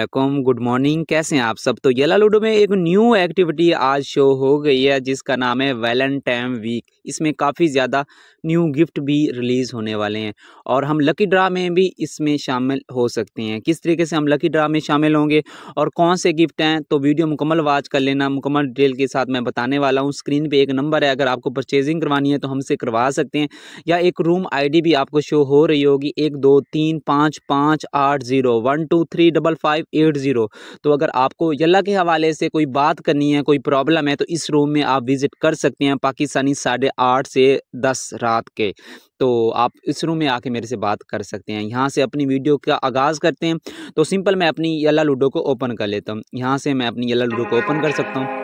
Aslam good morning कैसे हैं आप सब तो येला लूडो में एक न्यू एक्टिविटी आज शो हो गई है जिसका नाम है वैलेंटाइन वीक इसमें काफ़ी ज़्यादा न्यू गिफ्ट भी रिलीज़ होने वाले हैं और हम लकी ड्रा में भी इसमें शामिल हो सकते हैं किस तरीके से हम लकी ड्रा में शामिल होंगे और कौन से गिफ्ट हैं तो वीडियो मुकम्मल वाच कर लेना मुकम्मल डिटेल के साथ मैं बताने वाला हूँ स्क्रीन पर एक नंबर है अगर आपको परचेजिंग करवानी है तो हमसे करवा सकते हैं या एक रूम आई भी आपको शो हो रही होगी एक दो तीन पाँच पाँच आठ zero one two three double five five eight zero तो अगर आपको यल्ला के हवाले से कोई बात करनी है कोई प्रॉब्लम है तो इस रूम में आप विज़िट कर सकते हैं पाकिस्तानी साढ़े आठ से दस रात के तो आप इस रूम में आके मेरे से बात कर सकते हैं यहाँ से अपनी वीडियो का आगाज़ करते हैं तो सिंपल मैं अपनी यल्ला लूडो को ओपन कर लेता हूँ यहाँ से मैं अपनी यल्ला लूडो को ओपन कर सकता हूँ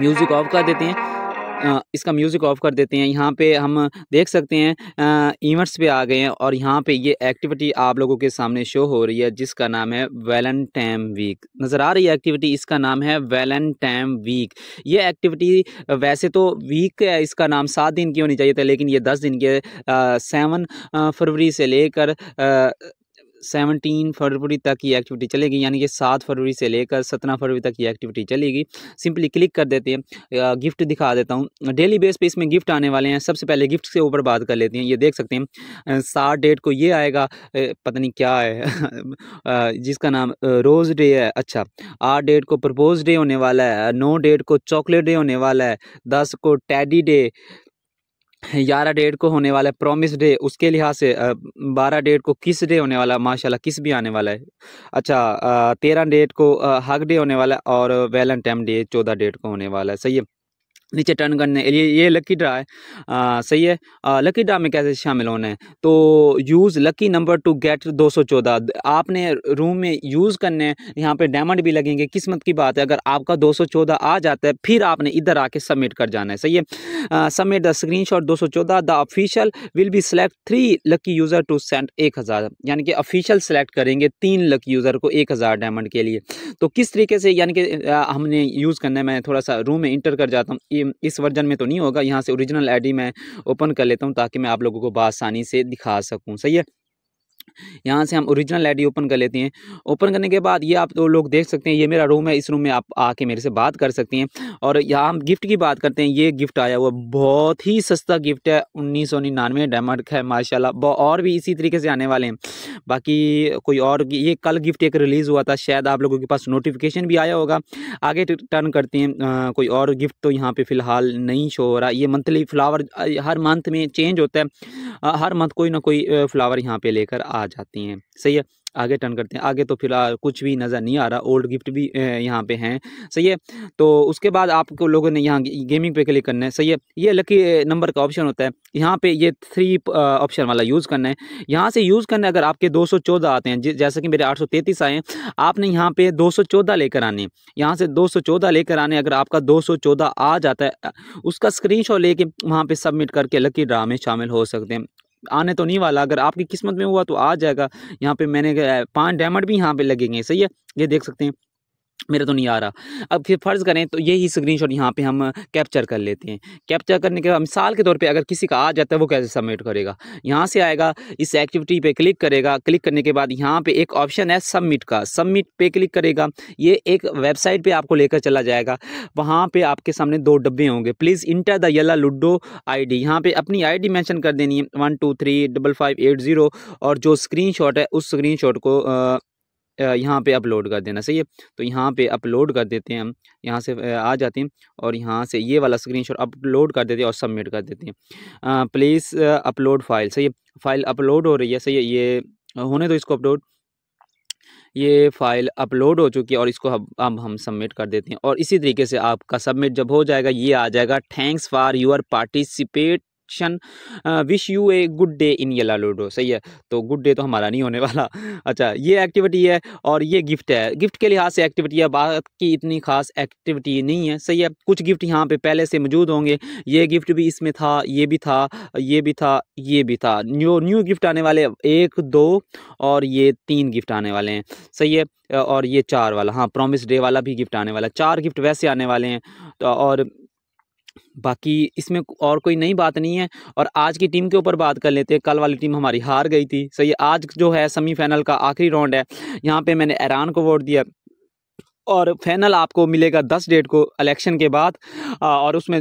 म्यूज़िक ऑफ कर देते हैं इसका म्यूज़िक ऑफ कर देते हैं यहाँ पे हम देख सकते हैं इवेंट्स पे आ गए हैं और यहाँ पे ये एक्टिविटी आप लोगों के सामने शो हो रही है जिसका नाम है वैलेंटाइन वीक नज़र आ रही है एक्टिविटी इसका नाम है वैलेंटाइन वीक ये एक्टिविटी वैसे तो वीक इसका नाम सात दिन की होनी चाहिए था लेकिन ये दस दिन के सेवन फरवरी से लेकर सेवनटीन फरवरी तक ये एक्टिविटी चलेगी यानी कि सात फरवरी से लेकर सत्रह फरवरी तक ये एक्टिविटी चलेगी सिंपली क्लिक कर देते हैं गिफ्ट दिखा देता हूँ डेली बेस पे इसमें गिफ्ट आने वाले हैं सबसे पहले गिफ्ट के ऊपर बात कर लेते हैं ये देख सकते हैं सात डेट को ये आएगा पता नहीं क्या है जिसका नाम रोज़ डे है अच्छा आठ डेट को प्रपोज डे होने वाला है नौ डेट को चॉकलेट डे होने वाला है दस को टैडी डे ग्यारह डेट को होने वाला है प्रोमिस डे उसके लिहाज से बारह डेट को किस डे होने वाला है माशाल्लाह किस भी आने वाला है अच्छा तेरह डेट को हक डे होने वाला है और वैलेंटाइन डे चौदह डेट को होने वाला है सही है नीचे टर्न करने ये ये लकी ड्रा है आ, सही है आ, लकी ड्रा में कैसे शामिल होना है तो use lucky number to get 214 आपने रूम में यूज़ करने यहाँ पे डायमंड भी लगेंगे किस्मत की बात है अगर आपका 214 आ जाता है फिर आपने इधर आके सबमिट कर जाना है सही है सबमिट द स्क्रीन शॉट दो the official will be select three lucky user to send एक हज़ार यानी कि ऑफिशियल सेलेक्ट करेंगे तीन लकी यूज़र को एक हज़ार डायमंड के लिए तो किस तरीके से यानी कि हमने यूज़ करना है मैं थोड़ा सा रूम में इंटर कर जाता हूँ कि इस वर्जन में तो नहीं होगा यहाँ से ओरिजिनल आईडी मैं ओपन कर लेता हूँ ताकि मैं आप लोगों को बसानी से दिखा सकूँ सही है यहाँ से हम ओरिजिनल आईडी ओपन कर लेते हैं ओपन करने के बाद ये आप तो लोग देख सकते हैं ये मेरा रूम है इस रूम में आप आके मेरे से बात कर सकते हैं और यहाँ हम गिफ्ट की बात करते हैं ये गिफ्ट आया हुआ बहुत ही सस्ता गिफ्ट है उन्नीस सौ निन्यानवे डायमंड है माशाल्लाह और भी इसी तरीके से आने वाले हैं बाकी कोई और ये कल गिफ्ट एक रिलीज़ हुआ था शायद आप लोगों के पास नोटिफिकेशन भी आया होगा आगे टर्न करते हैं आ, कोई और गिफ्ट तो यहाँ पे फ़िलहाल नहीं शो हो रहा ये मंथली फ्लावर हर मंथ में चेंज होता है आ, हर मंथ कोई ना कोई फ़्लावर यहाँ पे लेकर आ जाती हैं सही है आगे टर्न करते हैं आगे तो फिलहाल कुछ भी नज़र नहीं आ रहा ओल्ड गिफ्ट भी यहाँ पे हैं सही है तो उसके बाद आपको लोगों ने यहाँ गेमिंग पे क्लिक करना है सही है ये लकी नंबर का ऑप्शन होता है यहाँ पे ये थ्री ऑप्शन वाला यूज़ करना है यहाँ से यूज़ करना है अगर आपके 214 आते हैं जैसे कि मेरे 833 आए आपने यहाँ पे 214 लेकर आने यहाँ से 214 लेकर आने अगर आपका दो आ जाता है उसका स्क्रीन शॉट लेके वहाँ पर सबमिट करके लकी ड्रा में शामिल हो सकते हैं आने तो नहीं वाला अगर आपकी किस्मत में हुआ तो आ जाएगा यहाँ पे मैंने पाँच डायमंड भी यहाँ पे लगेंगे सही है ये देख सकते हैं मेरा तो नहीं आ रहा अब फिर फ़र्ज़ करें तो यही स्क्रीनशॉट यहाँ पे हम कैप्चर कर लेते हैं कैप्चर करने के बाद मिसाल के तौर पे अगर किसी का आ जाता है वो कैसे सबमिट करेगा यहाँ से आएगा इस एक्टिविटी पे क्लिक करेगा क्लिक करने के बाद यहाँ पे एक ऑप्शन है सबमिट का सबमिट पे क्लिक करेगा ये एक वेबसाइट पर आपको लेकर चला जाएगा वहाँ पर आपके सामने दो डब्बे होंगे प्लीज़ इंटर द यला लूडो आई डी यहाँ पर अपनी आई डी मैंशन कर देनी है one two three double five eight zero और जो स्क्रीन शॉट है उस स्क्रीन शॉट को यहाँ पे अपलोड कर देना सही है तो यहाँ पे अपलोड कर देते हैं हम यहाँ से आ जाते हैं और यहाँ से ये वाला स्क्रीनशॉट अपलोड कर देते हैं और सबमिट कर देते हैं प्लीज़ अपलोड फाइल सही है फाइल अपलोड हो रही है सही है ये होने तो इसको अपलोड ये फाइल अपलोड हो चुकी है और इसको अब अब हम सबमिट कर देते हैं और इसी तरीके से आपका सबमिट जब हो जाएगा ये आ जाएगा thanks for your participate section wish you a good day in Yalla Ludo सही है तो गुड डे तो हमारा नहीं होने वाला अच्छा ये एक्टिविटी है और ये गिफ्ट है गिफ्ट के लिहाज से एक्टिविटी है बात की इतनी खास एक्टिविटी नहीं है सही है कुछ गिफ्ट यहाँ पे पहले से मौजूद होंगे ये गिफ्ट भी इसमें था ये भी था ये भी था ये भी था न्यू न्यू गिफ्ट आने वाले एक दो और ये तीन गिफ्ट आने वाले हैं सही है और ये चार वाला हाँ प्रॉमिस डे वाला भी गिफ्ट आने वाला चार गिफ्ट वैसे आने वाले हैं तो और बाकी इसमें और कोई नई बात नहीं है और आज की टीम के ऊपर बात कर लेते हैं कल वाली टीम हमारी हार गई थी सही आज जो है सेमीफाइनल का आखिरी राउंड है यहाँ पे मैंने ईरान को वोट दिया और फाइनल आपको मिलेगा दस डेट को इलेक्शन के बाद और उसमें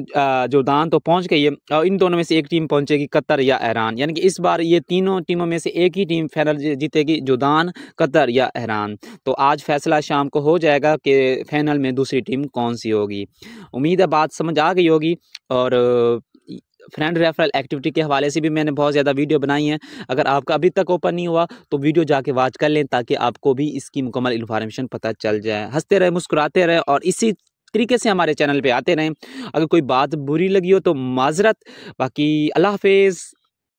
जो दान तो पहुंच गई है और इन दोनों में से एक टीम पहुंचेगी कतर या ईरान यानी कि इस बार ये तीनों टीमों में से एक ही टीम फाइनल जीतेगी दान कतर या ईरान तो आज फैसला शाम को हो जाएगा कि फाइनल में दूसरी टीम कौन सी होगी उम्मीद है बात समझ आ गई होगी और फ्रेंड रेफरल एक्टिविटी के हवाले से भी मैंने बहुत ज़्यादा वीडियो बनाई हैं अगर आपका अभी तक ओपन नहीं हुआ तो वीडियो जाके वाच कर लें ताकि आपको भी इसकी मुकम्मल इन्फॉर्मेशन पता चल जाए हंसते रहे मुस्कुराते रहे और इसी तरीके से हमारे चैनल पर आते रहें अगर कोई बात बुरी लगी हो तो माजरत बाकी अल्लाह हाफिज़